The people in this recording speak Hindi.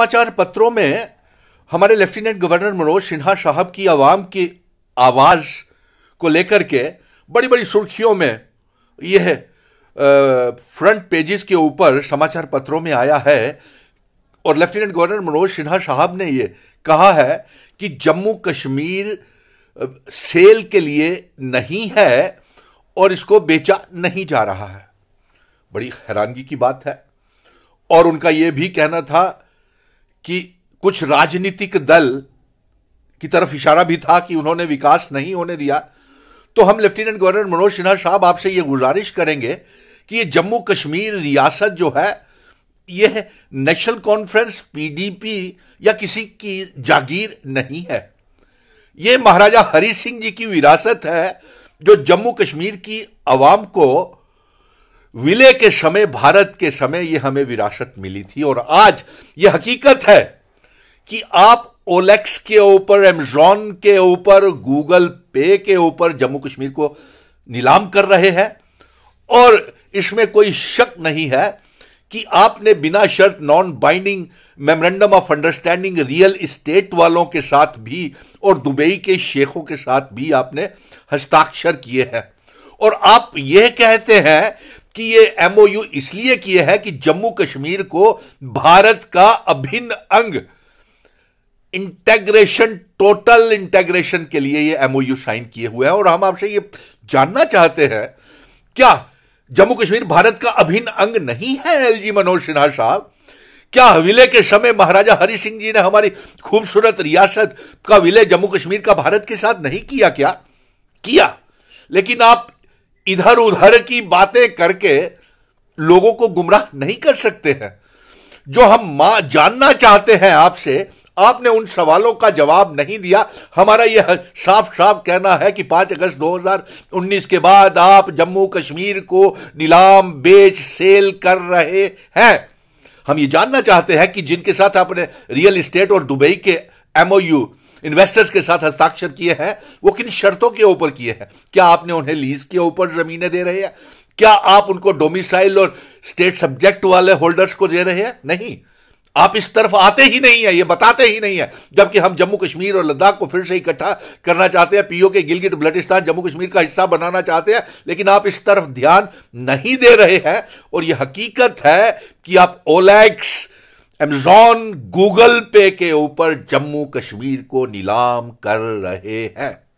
समाचार पत्रों में हमारे लेफ्टिनेंट गवर्नर मनोज सिन्हा साहब की आवाम की आवाज को लेकर के बड़ी बड़ी सुर्खियों में यह फ्रंट पेजेस के ऊपर समाचार पत्रों में आया है और लेफ्टिनेंट गवर्नर मनोज सिन्हा साहब ने यह कहा है कि जम्मू कश्मीर सेल के लिए नहीं है और इसको बेचा नहीं जा रहा है बड़ी हैरानगी की बात है और उनका यह भी कहना था कि कुछ राजनीतिक दल की तरफ इशारा भी था कि उन्होंने विकास नहीं होने दिया तो हम लेफ्टिनेंट गवर्नर मनोज सिन्हा साहब आपसे यह गुजारिश करेंगे कि ये जम्मू कश्मीर रियासत जो है यह नेशनल कॉन्फ्रेंस पीडीपी या किसी की जागीर नहीं है यह महाराजा हरी सिंह जी की विरासत है जो जम्मू कश्मीर की आवाम को विलय के समय भारत के समय यह हमें विरासत मिली थी और आज यह हकीकत है कि आप ओलेक्स के ऊपर एमजॉन के ऊपर गूगल पे के ऊपर जम्मू कश्मीर को नीलाम कर रहे हैं और इसमें कोई शक नहीं है कि आपने बिना शर्त non binding memorandum of understanding real estate वालों के साथ भी और दुबई के शेखों के साथ भी आपने हस्ताक्षर किए हैं और आप यह कहते हैं कि ये एमओयू इसलिए किए है कि जम्मू कश्मीर को भारत का अभिन्न अंग इंटेग्रेशन टोटल इंटेग्रेशन के लिए ये एमओयू साइन किए हुए हैं और हम आपसे ये जानना चाहते हैं क्या जम्मू कश्मीर भारत का अभिन्न अंग नहीं है एलजी मनोज सिन्हा साहब क्या विलय के समय महाराजा हरि सिंह जी ने हमारी खूबसूरत रियासत का विलय जम्मू कश्मीर का भारत के साथ नहीं किया क्या किया लेकिन आप इधर उधर की बातें करके लोगों को गुमराह नहीं कर सकते हैं जो हम मां जानना चाहते हैं आपसे आपने उन सवालों का जवाब नहीं दिया हमारा यह साफ साफ कहना है कि 5 अगस्त 2019 के बाद आप जम्मू कश्मीर को नीलाम बेच सेल कर रहे हैं हम ये जानना चाहते हैं कि जिनके साथ आपने रियल इस्टेट और दुबई के एमओयू इन्वेस्टर्स के साथ हस्ताक्षर किए हैं वो किन शर्तों के ऊपर किए हैं क्या आपने उन्हें लीज के ऊपर जमीनें दे रहे हैं क्या आप उनको डोमिसाइल और स्टेट सब्जेक्ट वाले होल्डर्स को दे रहे हैं नहीं आप इस तरफ आते ही नहीं है ये बताते ही नहीं है जबकि हम जम्मू कश्मीर और लद्दाख को फिर से इकट्ठा करना चाहते हैं पीओ के गिलगित बलटिस्तान जम्मू कश्मीर का हिस्सा बनाना चाहते हैं लेकिन आप इस तरफ ध्यान नहीं दे रहे हैं और यह हकीकत है कि आप ओलैक्स एमेजॉन गूगल पे के ऊपर जम्मू कश्मीर को नीलाम कर रहे हैं